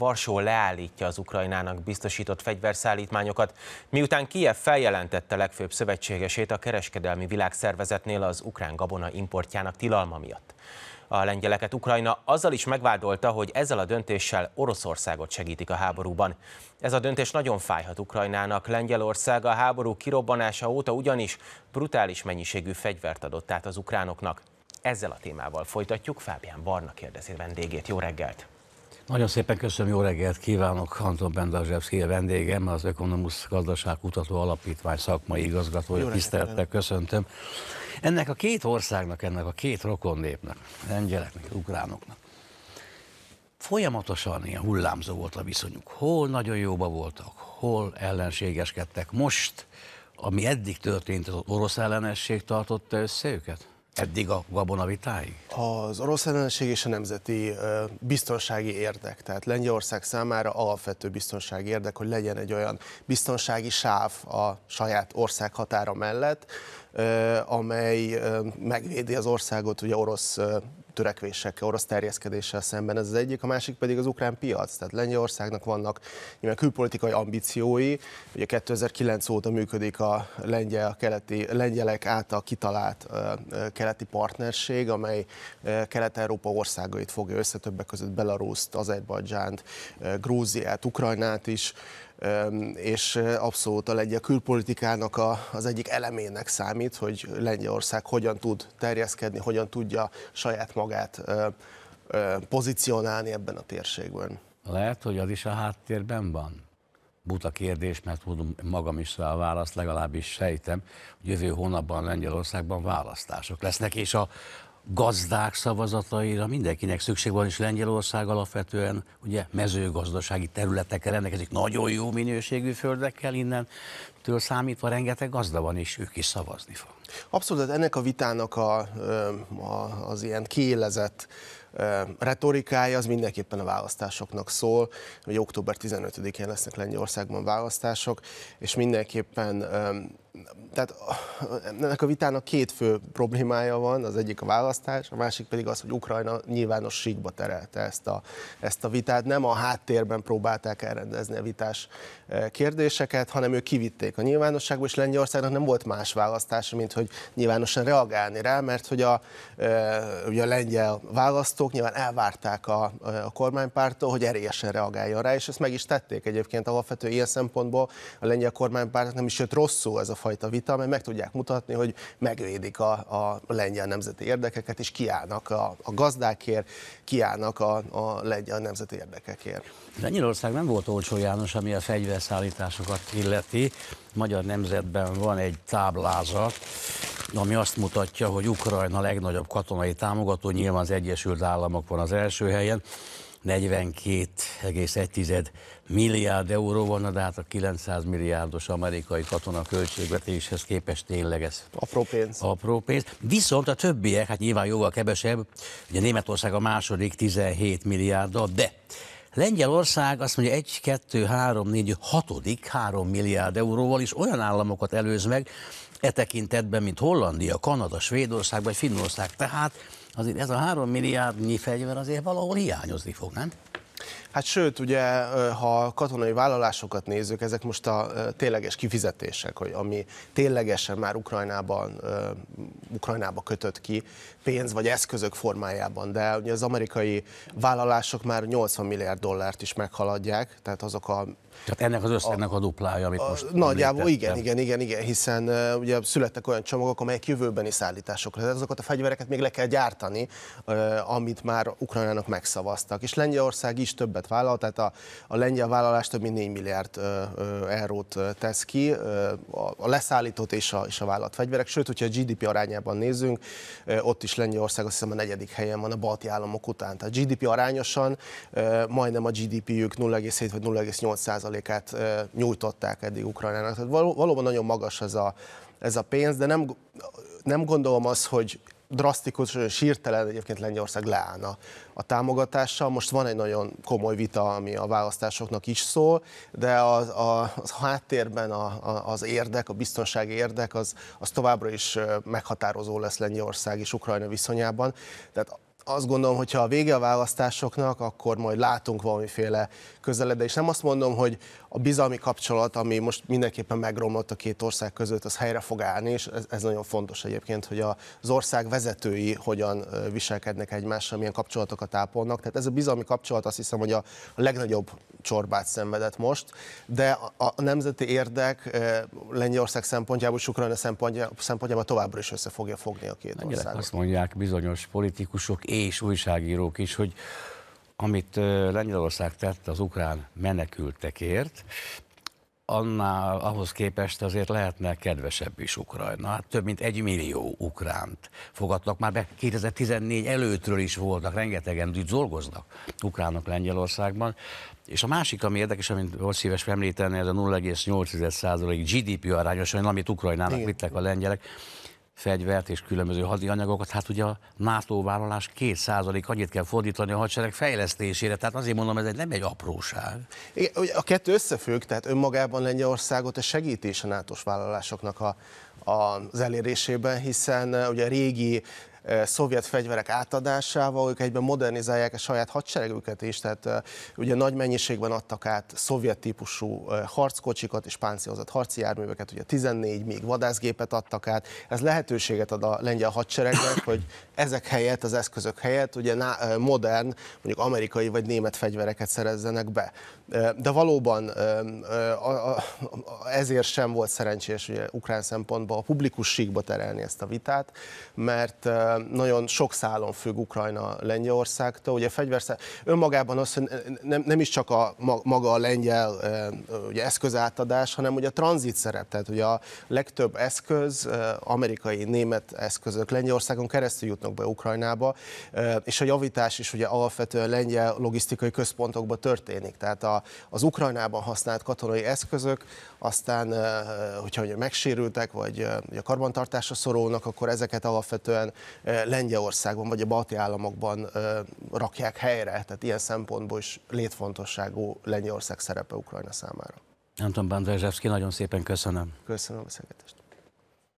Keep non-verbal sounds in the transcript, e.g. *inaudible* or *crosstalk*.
Varsó leállítja az Ukrajnának biztosított fegyverszállítmányokat, miután Kiev feljelentette legfőbb szövetségesét a kereskedelmi világszervezetnél az ukrán gabona importjának tilalma miatt. A lengyeleket Ukrajna azzal is megvádolta, hogy ezzel a döntéssel Oroszországot segítik a háborúban. Ez a döntés nagyon fájhat Ukrajnának. Lengyelország a háború kirobbanása óta ugyanis brutális mennyiségű fegyvert adott át az ukránoknak. Ezzel a témával folytatjuk. Fábián Barna kérdezi vendégét. Jó reggelt! Nagyon szépen köszönöm, jó reggelt kívánok! Anton Bendazsevszki a vendégem, az Ökonomusz Gazdaságkutató Alapítvány szakmai igazgatója, tisztelettel köszöntöm. Ennek a két országnak, ennek a két rokonnépnek, lengyeleknek, ukránoknak, folyamatosan ilyen hullámzó volt a viszonyuk. Hol nagyon jóba voltak, hol ellenségeskedtek. Most, ami eddig történt, az orosz ellenesség tartotta össze őket? Eddig a gabonavitáig? az orosz ellenség és a nemzeti biztonsági érdek. Tehát Lengyelország számára alapvető biztonsági érdek, hogy legyen egy olyan biztonsági sáv a saját ország határa mellett, amely megvédi az országot ugye orosz törekvésekkel, orosz terjeszkedéssel szemben ez az egyik, a másik pedig az ukrán piac. Tehát Lengyelországnak vannak nyilván külpolitikai ambíciói, ugye 2009 óta működik a lengyel, a keleti, lengyelek által kitalált uh, keleti partnerség, amely Kelet-Európa országait fogja össze, többek között Belaruszt, Azerbajdzsánt, Grúziát, Ukrajnát is, és abszolút a lengyel külpolitikának a, az egyik elemének számít, hogy Lengyelország hogyan tud terjeszkedni, hogyan tudja saját magát pozícionálni ebben a térségben. Lehet, hogy az is a háttérben van. Buta kérdés, mert tudom magam is a választ, legalábbis sejtem, hogy jövő hónapban Lengyelországban választások lesznek, és a, gazdák szavazataira mindenkinek szükség van, és Lengyelország alapvetően ugye mezőgazdasági területekkel rendelkezik, nagyon jó minőségű földekkel innen től számítva rengeteg gazda van, és ők is szavazni fog. Abszolút, hát ennek a vitának a, a, az ilyen kiélezett retorikája az mindenképpen a választásoknak szól. hogy október 15-én lesznek Lengyelországban választások, és mindenképpen tehát eh, ennek a vitának két fő problémája van, az egyik a választás, a másik pedig az, hogy Ukrajna nyilvános síkba terelte ezt a, ezt a vitát. Nem a háttérben próbálták elrendezni a vitás eh, kérdéseket, hanem ők kivitték a nyilvánosságba, és Lengyelországnak nem volt más választása, mint hogy nyilvánosan reagálni rá, mert hogy a, eh, ugye a lengyel választók nyilván elvárták a, a kormánypártól, hogy erélyesen reagáljon rá, és ezt meg is tették egyébként alapvető ilyen szempontból a lengyel kormánypártnak nem is jött rosszul ez a fajta fajta vita, mert meg tudják mutatni, hogy megvédik a, a lengyel nemzeti érdekeket, és kiállnak a, a gazdákért, kiállnak a, a lengyel nemzeti érdekekért. Lengyelország nem volt olcsó János, ami a fegyverszállításokat illeti. Magyar Nemzetben van egy táblázat, ami azt mutatja, hogy Ukrajna legnagyobb katonai támogató, nyilván az Egyesült Államok van az első helyen, 42,1 milliárd euró van, de hát a 900 milliárdos amerikai katona költségvetéshez képest tényleg ez. Apró pénz. Apró pénz. Viszont a többiek, hát nyilván jóval kevesebb, ugye Németország a második 17 milliárddal, de Lengyelország azt mondja 1, 2, 3, 4, 6, 3 milliárd euróval is olyan államokat előz meg e tekintetben, mint Hollandia, Kanada, Svédország vagy Finnország. Tehát azért ez a három milliárdnyi fegyver azért valahol hiányozni fog, nem? Hát sőt, ugye, ha a katonai vállalásokat nézzük, ezek most a tényleges kifizetések, hogy ami ténylegesen már Ukrajnában, Ukrajnába kötött ki pénz vagy eszközök formájában, de ugye az amerikai vállalások már 80 milliárd dollárt is meghaladják, tehát azok a tehát ennek az összegnek a, a duplája, amit a, most Nagyjából igen, igen, igen, igen, hiszen uh, ugye születtek olyan csomagok, amelyek jövőbeni szállításokra, tehát azokat a fegyvereket még le kell gyártani, uh, amit már Ukrajnának megszavaztak, és Lengyelország is többet többet vállal, tehát a, a lengyel vállalás több mint 4 milliárd eurót tesz ki, a, a leszállított és a, és a vállalt fegyverek, sőt, hogyha a GDP arányában nézzünk, ott is Lengyelország azt hiszem a negyedik helyen van a balti államok után, tehát GDP arányosan majdnem a GDP-jük 0,7 vagy 0,8 százalékát nyújtották eddig Ukrajnának, tehát való, valóban nagyon magas ez a, ez a pénz, de nem, nem gondolom az, hogy drasztikus, sírtelen egyébként Lengyország leállna a támogatással. Most van egy nagyon komoly vita, ami a választásoknak is szól, de a, a, az háttérben a, a, az érdek, a biztonsági érdek, az, az továbbra is meghatározó lesz Lengyország és Ukrajna viszonyában. Tehát azt gondolom, hogy ha a vége a választásoknak, akkor majd látunk valamiféle közeledést. nem azt mondom, hogy, a bizalmi kapcsolat, ami most mindenképpen megromlott a két ország között, az helyre fog állni, és ez, ez nagyon fontos egyébként, hogy az ország vezetői hogyan viselkednek egymással, milyen kapcsolatokat ápolnak. Tehát ez a bizalmi kapcsolat azt hiszem, hogy a legnagyobb csorbát szenvedett most, de a, a nemzeti érdek Lengyelország szempontjából és Ukrajna szempontjából továbbra is össze fogja fogni a két országot. Azt mondják bizonyos politikusok és újságírók is, hogy amit Lengyelország tett az ukrán menekültekért, annál ahhoz képest azért lehetne kedvesebb is Ukrajna. Hát több mint egy millió ukránt fogadtak már be. 2014 előttről is voltak, rengetegen dolgoznak ukránok Lengyelországban. És a másik, ami érdekes, amit volt szíves említeni, ez a 0,8% GDP arányos, amit Ukrajnának vittek a lengyelek fegyvert és különböző hadi anyagokat, hát ugye a NATO vállalás százalék annyit kell fordítani a hadsereg fejlesztésére, tehát azért mondom, ez egy, nem egy apróság. Igen, a kettő összefügg, tehát önmagában Lengyelországot a segítés a nato vállalásoknak a, az elérésében, hiszen ugye a régi szovjet fegyverek átadásával, ők egyben modernizálják a saját hadseregüket is, tehát ugye nagy mennyiségben adtak át szovjet típusú harckocsikat és páncélozott harci járműveket, ugye 14 még vadászgépet adtak át, ez lehetőséget ad a lengyel hadseregnek, *coughs* hogy ezek helyett, az eszközök helyett ugye modern, mondjuk amerikai vagy német fegyvereket szerezzenek be. De valóban ezért sem volt szerencsés ugye, ukrán szempontból a publikus síkba terelni ezt a vitát, mert nagyon sok szálon függ Ukrajna Lengyelországtól. Ugye fegyverszá... önmagában az, hogy nem, nem is csak a maga a lengyel ugye eszközátadás, hanem ugye a tranzit szerep, tehát ugye a legtöbb eszköz, amerikai, német eszközök Lengyelországon keresztül jutnak be Ukrajnába, és a javítás is ugye alapvetően lengyel logisztikai központokba történik. Tehát a, az Ukrajnában használt katonai eszközök aztán, hogyha megsérültek, vagy a karbantartásra szorulnak, akkor ezeket alapvetően Lengyelországban vagy a balti államokban rakják helyre, tehát ilyen szempontból is létfontosságú Lengyelország szerepe Ukrajna számára. Anton Bandrezsevszki, nagyon szépen köszönöm. Köszönöm a beszélgetést.